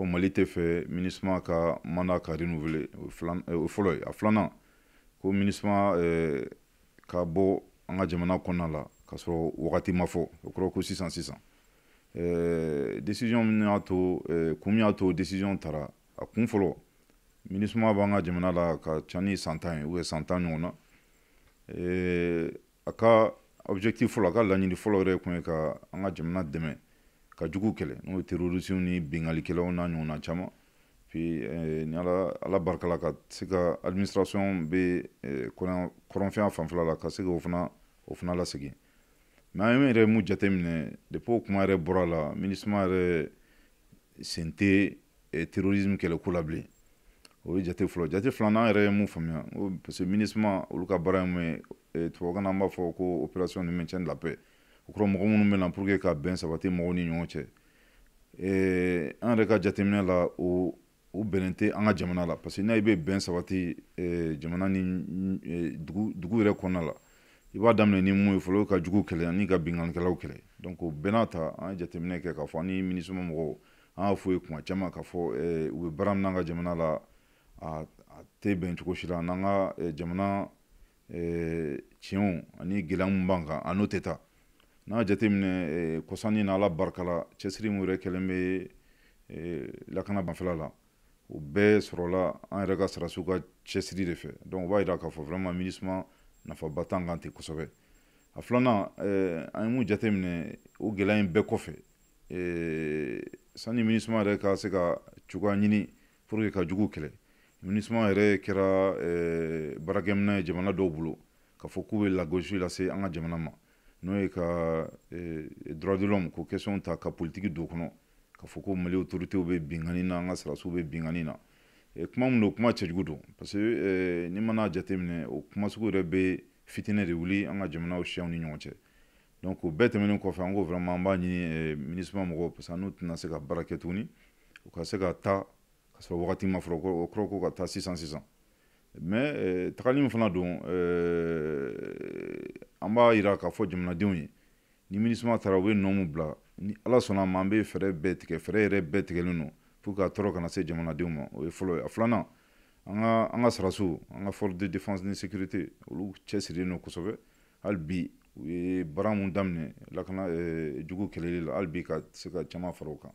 ko mali tɛ fɛ minisma ka manda ka renouveler o euh, fɔlɔ euh, ye a filanan ko minisma eh, ka bɔ an ka jamana kɔnɔna la k'a sɔrɔ wagati ma fɔ o kɔrɔ décision min y'a to décision tara a kun fɔlɔ minisma b'an ka jamana la ka ca ni san tan ye ubiyɛn san objectif euh, fɔlɔ a ka laɲini fɔlɔ yɛrɛ kun ye ka an ka ka jugu kɛlɛ n'o ye terorisiw ni bengalikɛlaw n'a ɲɔgɔnna caman puis eh, ni ala ala barikala ka se ka administration bɛ eh, kɔrɔnfɛn fanfɛla la ka se k'o fana o fana lasegin mɛ an yɛrɛ mun jate minɛ depuis o kuma yɛrɛ bɔra la minisima yɛrɛ sen tɛ eh, kɛlɛ ko la bilen o ye jate fɔlɔ jate filanan yɛrɛ ye mun faamuya parce que minisima olu ka baara ye mun ye eh, tubabukan na an b'a fɔ ko opération de maintien de la paix o kɔrɔ mɔgɔ minnu bɛna pour que ka bɛn sabati mɔgɔw ni ɲɔgɔn cɛ an yɛrɛ ka jateminɛ la o o bɛnnen tɛ an ka jamana la parce que n'a i bɛ bɛn sabati jamana ni dugu yɛrɛ kɔnɔna la i b'a daminɛ ni mun ye fɔlɔ ka jugu kɛlɛ ani ka binganikɛlaw kɛlɛ donc o bɛɛ n'a ta an ye jateminɛ kɛ k'a fɔ ani minisima mɔgɔw an y'a fɔ ye kuma caman k'a fɔ u bɛ baara min n'an ka jamana la a tɛ bɛn cogo si la n'an ka jamana tiɲɛw ani gɛlɛya min b'an kan a n'o tɛ taa n'a jate minɛ kɔsan ni n'ala barikala cɛsiri min yɛrɛ kɛlen bɛ lakana banfɛla la U bɛɛ sɔrɔla an yɛrɛ ka sarasiw ka cɛsiri de fɛ donc u b'a yira k'a fɔ vraiment MINUSMA nafaba t'an kan ten kosɛbɛ a filanan an ye mun jate minɛ o gɛlɛya in bɛɛ kɔfɛ sani MINUSMA yɛrɛ ka se ka cogoya ɲini pour que ka jugu kɛlɛ MINUSMA yɛrɛ kɛra baarakɛminɛ ye jamana dɔw bolo k'a fɔ k'u bɛ lagosi lase an ka jamana ma n'o ye ka eh, droit de l'homme ko question ta ka politiki don kɔnɔ k'a fɔ ko mali autoritew bɛ bingani na an ka sarasiw bɛ bingani na eh, kuma min don kuma cɛjugu don parce que eh, n'i mana jate minɛ o kuma sugu yɛrɛ bɛ fitinɛ de wuli an ka jamanaw siyaw ni ɲɔgɔn cɛ donc o bɛɛ tɛmɛnen kɔfɛ an ko vraiment an b'a ɲini minisima mɔgɔw parce que n'u tɛna se ka baara kɛ tuguni u ka se ka taa ka sɔrɔ wagati ma fɔlɔ o kɔrɔ ko ka taa sisan sisan mais tagali min fana don an b'a yira k'a fɔ jamanadenw ye ni minisma taara u be nɔ mun bila ni ala sɔnna ma an be fɛɛrɛ bɛɛ tigɛ fɛɛrɛ yɛrɛ bɛɛ tigɛlen don pour que a tɔɔrɔ kana se jamanadenw ma o ye fɔlɔ ye a filanan an ka sarasu an ka force de défense ni sécurité olu cɛsirilen don kosɛbɛ hali bi u ye baara mu daminɛ lakana jugu kɛlɛli la hali bi ka se ka caman fara o kan